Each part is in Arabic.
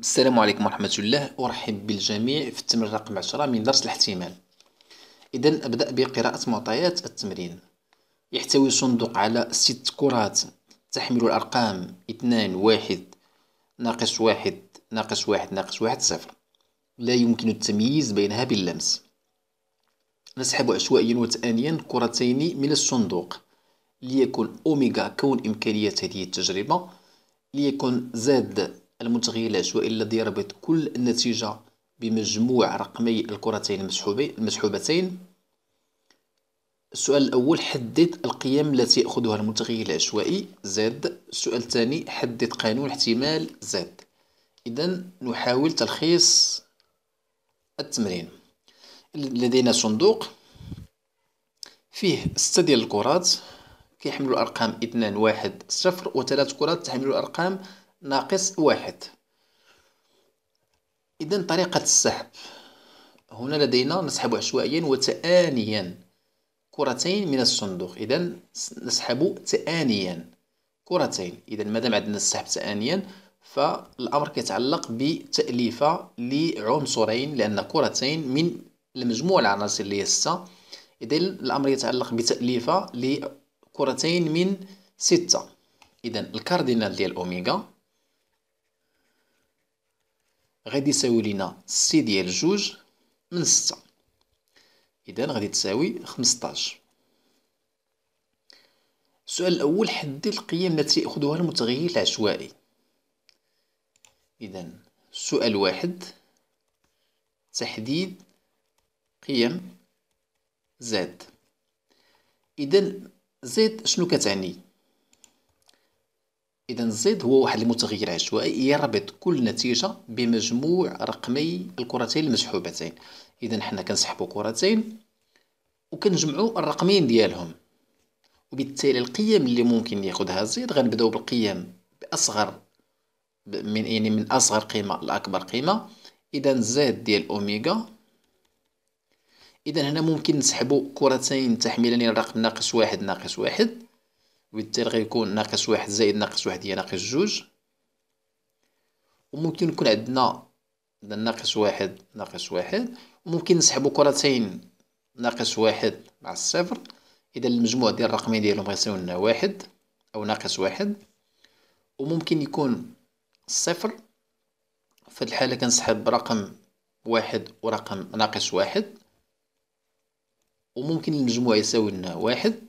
السلام عليكم ورحمة الله أرحب بالجميع في التمرين رقم عشرة من درس الاحتمال إذا أبدأ بقراءة معطيات التمرين يحتوي صندوق على ست كرات تحمل الأرقام اثنان واحد ناقص واحد ناقص واحد ناقص واحد صفر لا يمكن التمييز بينها باللمس نسحب عشوائيا وتأنيا كرتين من الصندوق ليكن أوميغا كون إمكانية هذه التجربة ليكن زاد المتغير العشوائي الذي يربط كل نتيجة بمجموع رقمي الكرتين المسحوبتين السؤال الأول حدد القيم التي يأخذها المتغير العشوائي زد السؤال الثاني حدد قانون احتمال زد إذا نحاول تلخيص التمرين لدينا صندوق فيه ستة ديال الكرات كيحملوا الأرقام اثنان واحد صفر وثلاث كرات تحمل الأرقام ناقص واحد إذن طريقة السحب هنا لدينا نسحب عشوائيا وتآنيا كرتين من الصندوق إذن نسحب تآنيا كرتين إذن مادام عندنا السحب تآنيا فالأمر كيتعلق بتأليفة لعنصرين لأن كرتين من المجموع العناصر اللي هي ستة الأمر يتعلق بتأليفة لكرتين من ستة إذن الكاردينال ديال أوميغا غادي يساوي لينا سي ديال جوج من ستة إذا غادي تساوي خمسطاش السؤال الأول حدد القيم التي يأخذها المتغير العشوائي إذا سؤال واحد تحديد قيم زاد إذا زاد شنو كتعني اذا زد هو واحد المتغيرات ويربط كل نتيجه بمجموع رقمي الكرتين المسحوبتين اذا حنا كنسحبوا كرتين وكنجمعوا الرقمين ديالهم وبالتالي القيم اللي ممكن ياخذها زيد غنبداو بالقيم باصغر من يعني من اصغر قيمه لاكبر قيمه اذا زد ديال اوميغا اذا هنا ممكن نسحبوا كرتين تحملان الرقم ناقص واحد ناقص واحد وبالتالي غيكون ناقص واحد زائد ناقص واحد هي ناقص جوج وممكن يكون عندنا ناقص واحد ناقص واحد وممكن نسحبو كرتين ناقص واحد مع الصفر إذا المجموع ديال الرقمين ديالهم غيساوي لنا واحد أو ناقص واحد وممكن يكون صفر في هاد الحالة كنسحب رقم واحد ورقم ناقص واحد وممكن المجموع يساوي لنا واحد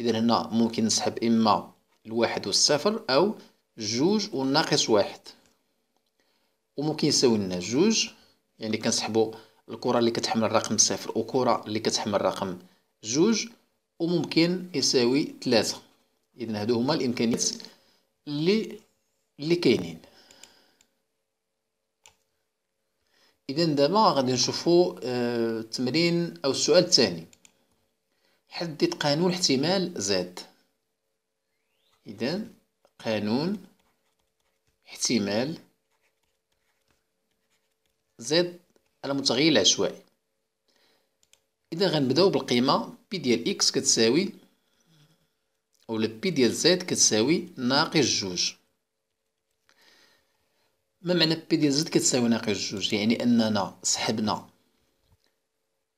إذا هنا ممكن نسحب إما الواحد والصفر أو جوج وناقص واحد وممكن يساوي لنا جوج يعني كنسحبو الكرة اللي كتحمل الرقم صفر وكرة اللي كتحمل الرقم جوج وممكن يساوي ثلاثة إذا هادو هما الإمكانيات اللي اللي كاينين إذا دابا غادي نشوفو التمرين آه، أو السؤال الثاني حدد قانون احتمال زد إذن قانون احتمال زد المتغير العشوائي إذا غنبداو بالقيمة بي ديال إكس كتساوي أولا بي ديال زد كتساوي ناقص جوج ما معنى بي ديال زد كتساوي ناقص جوج يعني اننا سحبنا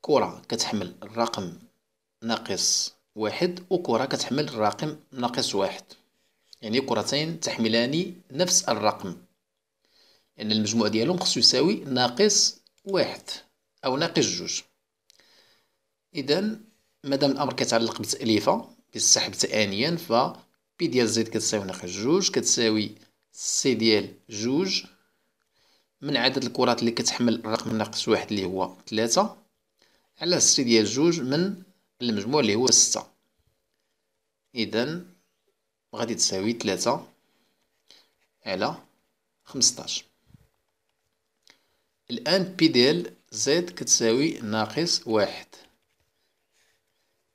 كره كتحمل الرقم ناقص واحد وكرة كتحمل الرقم ناقص واحد يعني كرتين تحملان نفس الرقم لأن يعني المجموع ديالهم خصو يساوي ناقص واحد أو ناقص جوج إذا مادام الأمر كيتعلق بتأليفة بالسحب ثانيا ف بي ديال زيد كتساوي ناقص جوج كتساوي سي ديال جوج من عدد الكرات اللي كتحمل الرقم ناقص واحد اللي هو ثلاثة على سي ديال جوج من المجموع اللي هو ستة إذا غادي تساوي تلاتة على خمسطاش الآن بي ديال زد كتساوي ناقص واحد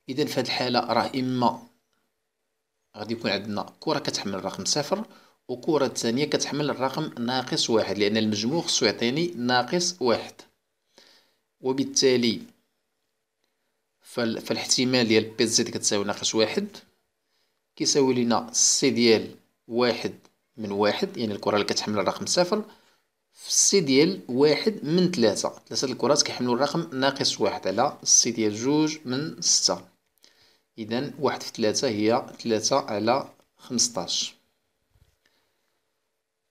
إذا في هاد الحالة راه إما غادي يكون عندنا كرة كتحمل الرقم صفر وكرة ثانية كتحمل الرقم ناقص واحد لأن المجموع خصو يعطيني ناقص واحد وبالتالي فالاحتمال ديال بي زد كتساوي ناقص واحد كيساوي لينا سي ديال واحد من واحد يعني الكرة اللي كتحمل الرقم صفر في سي ديال واحد من ثلاثة ثلاثة الكرات كيحملوا الرقم ناقص واحد على سي ديال جوج من ستة إذا واحد في ثلاثة هي ثلاثة على خمسطاش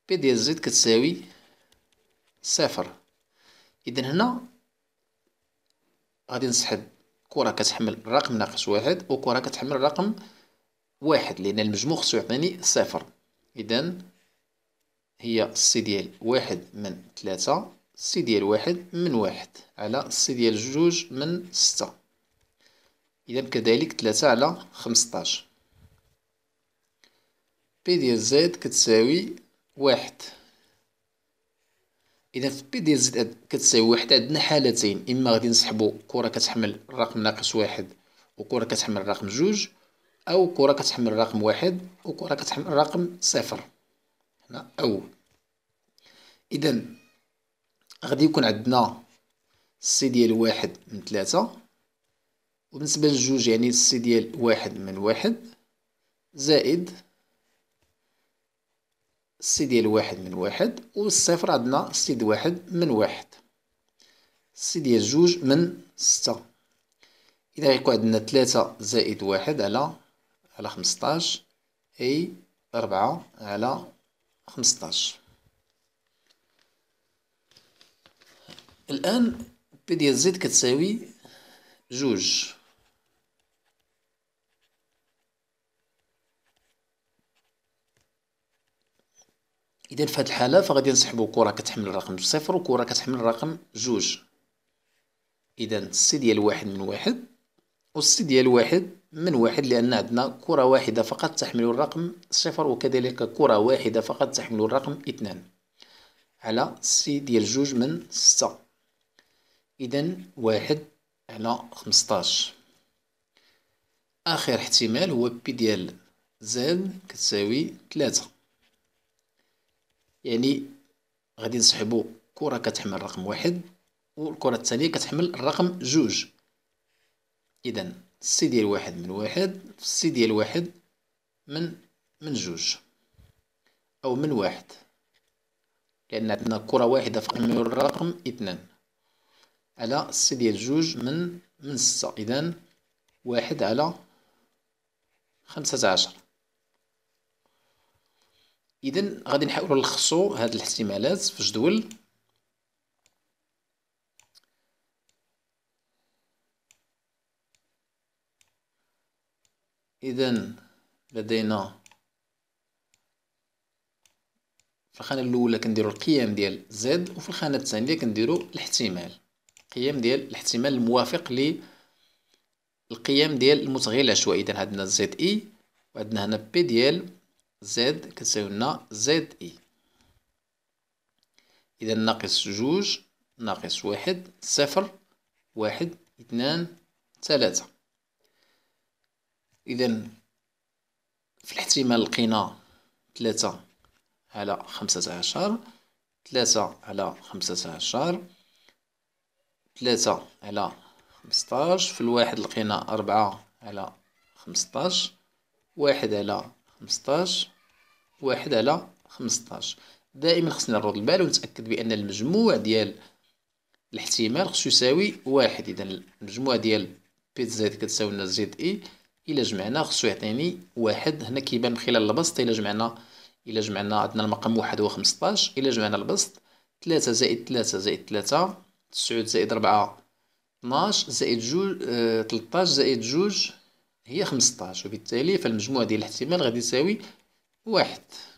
بي ديال زد كتساوي صفر إذا هنا غادي نسحب كرة كتحمل رقم ناقص واحد وكرة كتحمل رقم واحد لأن المجموع خصو يعطيني صفر إذا هي سي ديال واحد من ثلاثة سي ديال واحد من واحد على سي ديال جوج من ستة إذا كذلك ثلاثة على خمسطاش بي ديال زاد كتساوي واحد اذا في بي ديال زد كتساوي واحد عندنا حالتين اما غادي نسحبو كره كتحمل الرقم ناقص واحد وكره كتحمل الرقم جوج او كره كتحمل الرقم واحد وكره كتحمل الرقم صفر هنا او اذا غادي يكون عندنا السي ديال واحد من ثلاثة وبالنسبة للجوج يعني السي ديال واحد من واحد زائد سي ديال واحد من واحد والصفر عندنا سي ديال واحد من واحد سي ديال جوج من ستة إذا غيكون عندنا تلاتة زائد واحد على على خمسطاش أي ربعة على خمسطاش الآن بي ديال زيد كتساوي جوج اذا في هذه الحاله فغادي نسحبوا كره كتحمل الرقم صفر وكره كتحمل الرقم جوج اذا السي ديال واحد من واحد والسي ديال واحد من واحد لان عندنا كره واحده فقط تحمل الرقم صفر وكذلك كره واحده فقط تحمل الرقم اثنان على السي ديال جوج من ستة اذا واحد على خمسطاش اخر احتمال هو بي ديال زاد كتساوي ثلاثة يعني غادي نسحبو كره كتحمل رقم واحد والكره الثانيه كتحمل الرقم جوج اذا السي ديال واحد من واحد سي السي ديال واحد من من جوج او من واحد لان عندنا كره واحده قمه الرقم اثنان على السي ديال جوج من من ستة اذا واحد على خمسة عشر اذا غادي نحاولوا نلخصوا هاد الاحتمالات في جدول اذا لدينا في الخانه الاولى كنديروا القيم ديال زد وفي الخانه الثانيه كنديروا الاحتمال القيم ديال الاحتمال الموافق القيم ديال المتغير العشوائي اذا عندنا زد اي e، وعندنا هنا بي ديال زد كتساوينا زد اي e. اذا ناقص جوج ناقص واحد صفر واحد اثنان ثلاثة اذا في الاحتمال لقينا ثلاثة على خمسة عشر ثلاثة على خمسة عشر ثلاثة على خمسطاش في الواحد لقينا أربعة على خمسطاش واحد على خمسطاش واحد على خمسطاش دائما خصنا نرد البال ونتأكد بأن المجموع ديال الاحتمال خصو يساوي واحد إذا المجموع ديال بي زد كتساوي لنا زد إي e. إلا جمعنا خصو يعطيني واحد هنا كيبان من خلال البسط إلا جمعنا إلا جمعنا عندنا المقام واحد هو خمسطاش إلا جمعنا البسط تلاتة زائد تلاتة زائد تلاتة تسعود زائد ربعة 12 زائد جوج 13 آه، زائد جوج هي 15 وبالتالي فالمجموع ديال الاحتمال غادي يساوي واحد